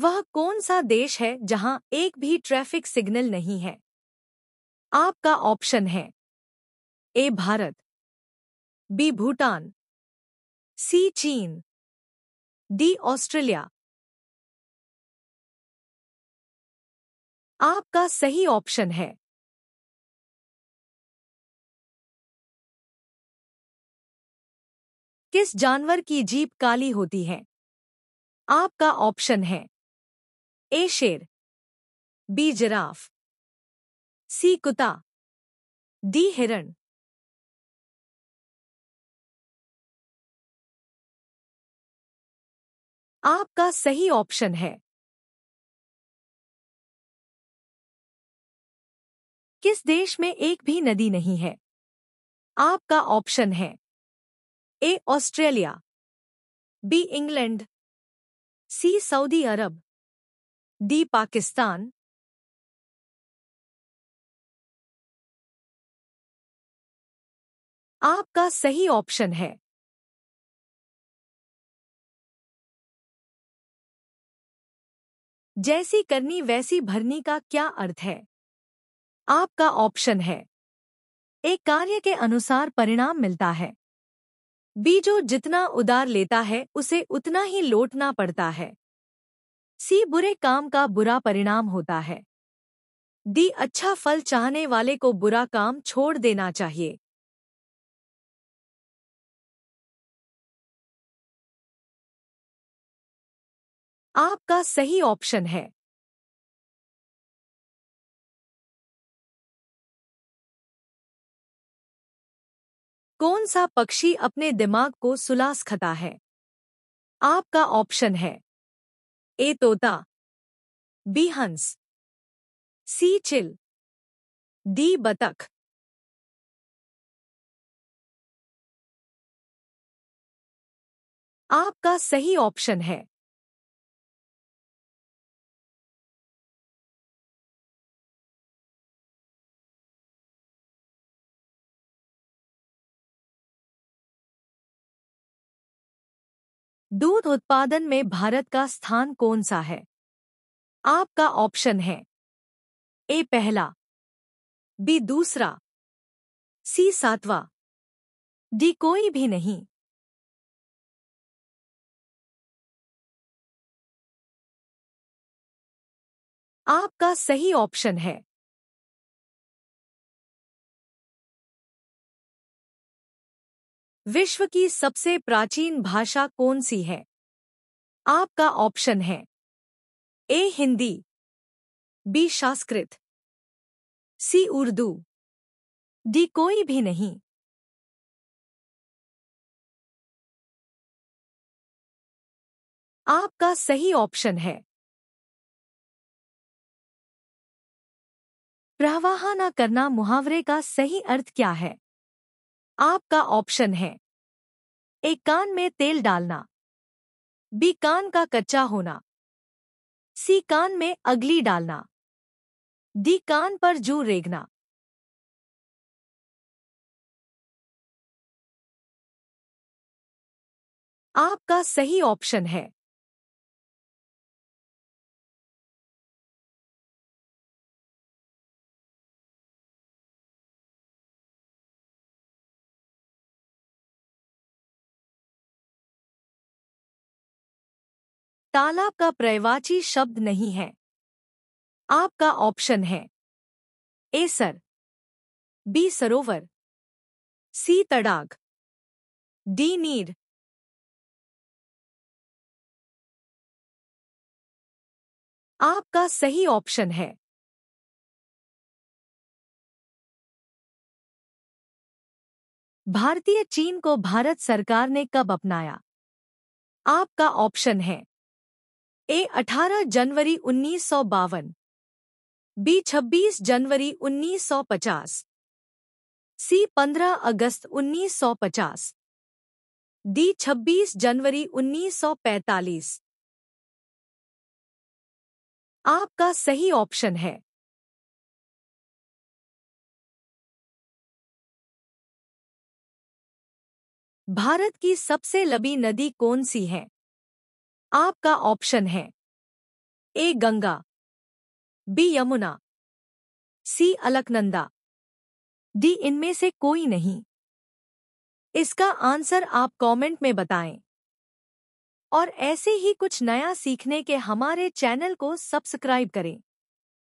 वह कौन सा देश है जहां एक भी ट्रैफिक सिग्नल नहीं है आपका ऑप्शन है A Bharat B Bhutan C China D Australia आपका सही ऑप्शन है किस जानवर की जीप काली होती है आपका ऑप्शन है ए शेर बी जिराफ सी कुता डी हिरण आपका सही ऑप्शन है किस देश में एक भी नदी नहीं है आपका ऑप्शन है A Australia B England C Saudi Arab D Pakistan आपका सही ऑप्शन है जैसी करनी वैसी भरनी का क्या अर्थ है आपका ऑप्शन है एक कार्य के अनुसार परिणाम मिलता है बीजो जितना उदार लेता है उसे उतना ही लौटना पड़ता है सी बुरे काम का बुरा परिणाम होता है डी अच्छा फल चाहने वाले को बुरा काम छोड़ देना चाहिए आपका सही ऑप्शन है कौन सा पक्षी अपने दिमाग को सुलास खता है आपका ऑप्शन है ए तोता बी हंस सी चिल डी बतख आपका सही ऑप्शन है दूध उत्पादन में भारत का स्थान कौन सा है आपका ऑप्शन है ए पहला बी दूसरा सी सातवा डी कोई भी नहीं आपका सही ऑप्शन है विश्व की सबसे प्राचीन भाषा कौन सी है आपका ऑप्शन है A Hindi B Sanskrit C Urdu D कोई भी नहीं आपका सही ऑप्शन है प्रवाह न करना मुहावरे का सही अर्थ क्या है आपका ऑप्शन है ए कान में तेल डालना बी कान का कच्चा होना सी कान में अगली डालना डी कान पर जू रेगना आपका सही ऑप्शन है तालाब का प्रयवाची शब्द नहीं है आपका ऑप्शन है ए सर बी सरोवर सी तड़ाग डी नीर आपका सही ऑप्शन है भारतीय चीन को भारत सरकार ने कब अपनाया आपका ऑप्शन है ए 18 जनवरी उन्नीस सौ बावन बी 26 जनवरी 1950 सी 15 अगस्त 1950 डी 26 जनवरी 1945 आपका सही ऑप्शन है भारत की सबसे लंबी नदी कौन सी है आपका ऑप्शन है A Ganga B Yamuna C Alaknanda D इनमें से कोई नहीं इसका आंसर आप कमेंट में बताएं और ऐसे ही कुछ नया सीखने के हमारे चैनल को सब्सक्राइब करें